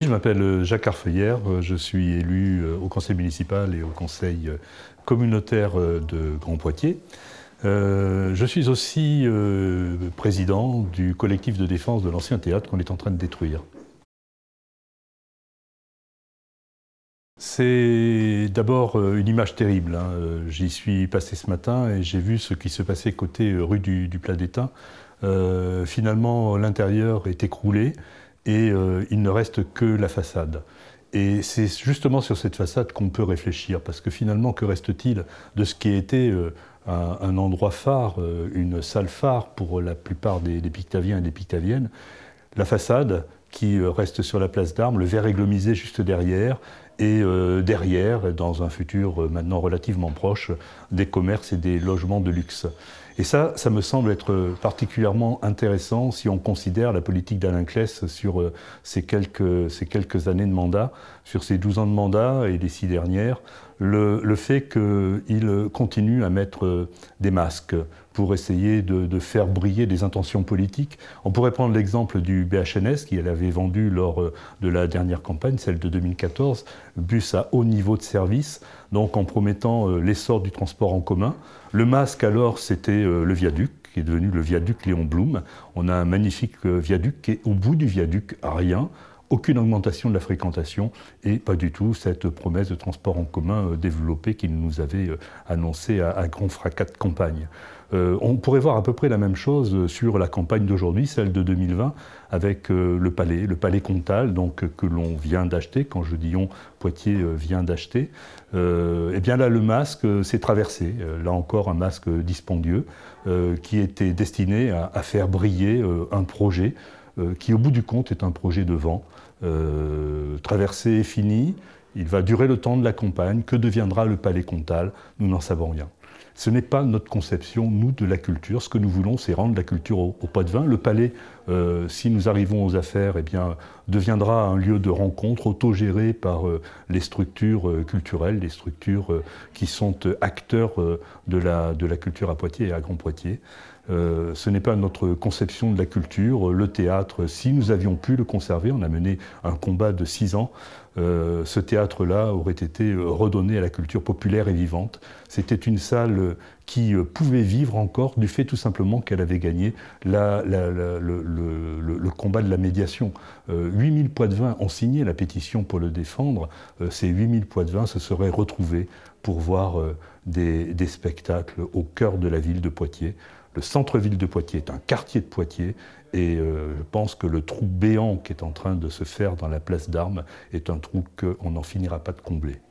Je m'appelle euh, Jacques Arfeuillère, euh, je suis élu euh, au conseil municipal et au conseil communautaire de Grand Poitiers. je suis aussi président du collectif de défense de l'ancien théâtre qu'on est en train de détruire. C'est d'abord une image terrible. Hein. J'y suis passé ce matin et j'ai vu ce qui se passait côté rue du, Plat d'Étain. finalement, l'intérieur est écroulé et euh, il ne reste que la façade. Et c'est justement sur cette façade qu'on peut réfléchir, parce que finalement, que reste-t-il de ce qui était euh, un, endroit phare, euh, une salle phare pour la plupart des, des Pictaviens et des Pictaviennes La façade qui reste sur la place d'armes, le verre églomisé juste derrière, et euh, derrière, dans un futur euh, maintenant relativement proche, des commerces et des logements de luxe. Et ça, ça me semble être euh, particulièrement intéressant si on considère la politique d'Alain Clès sur ces quelques, ces quelques années de mandat, sur ces 12 ans de mandat et les six dernières, le, fait qu'il continue à mettre des masques pour essayer de, de, faire briller des intentions politiques. On pourrait prendre l'exemple du BHNS, qui elle avait vendu lors de la dernière campagne, celle de 2014, bus à haut niveau de service, donc en promettant euh, l'essor du transport en commun. Le masque, alors, c'était euh, le viaduc, qui est devenu le viaduc Léon Blum. On a un magnifique euh, viaduc qui est au bout du viaduc, rien, aucune augmentation de la fréquentation et pas du tout cette promesse de transport en commun euh, développée qu'il nous avait euh, annoncée à, un grand fracas de campagne. Euh, on pourrait voir à peu près la même chose sur la campagne d'aujourd'hui, celle de 2020, avec le palais, le palais Comtal, donc que l'on vient d'acheter. Quand je dis on, Poitiers vient d'acheter. eh bien là, le masque s'est traversé. là encore, un masque dispendieux qui était destiné à faire briller un projet euh, qui au bout du compte est un projet de vent. Euh, traversé et fini, il va durer le temps de la campagne. Que deviendra le palais comtal Nous n'en savons rien. Ce n'est pas notre conception, nous, de la culture. Ce que nous voulons, c'est rendre la culture au, pot de vin. Le palais, euh, si nous arrivons aux affaires, eh bien, deviendra un lieu de rencontre autogéré par euh, les structures euh, culturelles, les structures qui sont acteurs de la, de, la, culture à Poitiers et à Grand Poitiers. ce n'est pas notre conception de la culture. Le théâtre, si nous avions pu le conserver, on a mené un combat de six ans, ce théâtre-là aurait été redonné à la culture populaire et vivante. C'était une salle euh, qui euh, pouvait vivre encore du fait tout simplement qu'elle avait gagné la, le, combat de la médiation. 8000 euh, poids de vin ont signé la pétition pour le défendre. ces 8000 poids de se seraient retrouvés pour voir des, spectacles au cœur de la ville de Poitiers. Le centre-ville de Poitiers est un quartier de Poitiers et je pense que le trou béant qui est en train de se faire dans la place d'armes est un trou qu'on n'en finira pas de combler.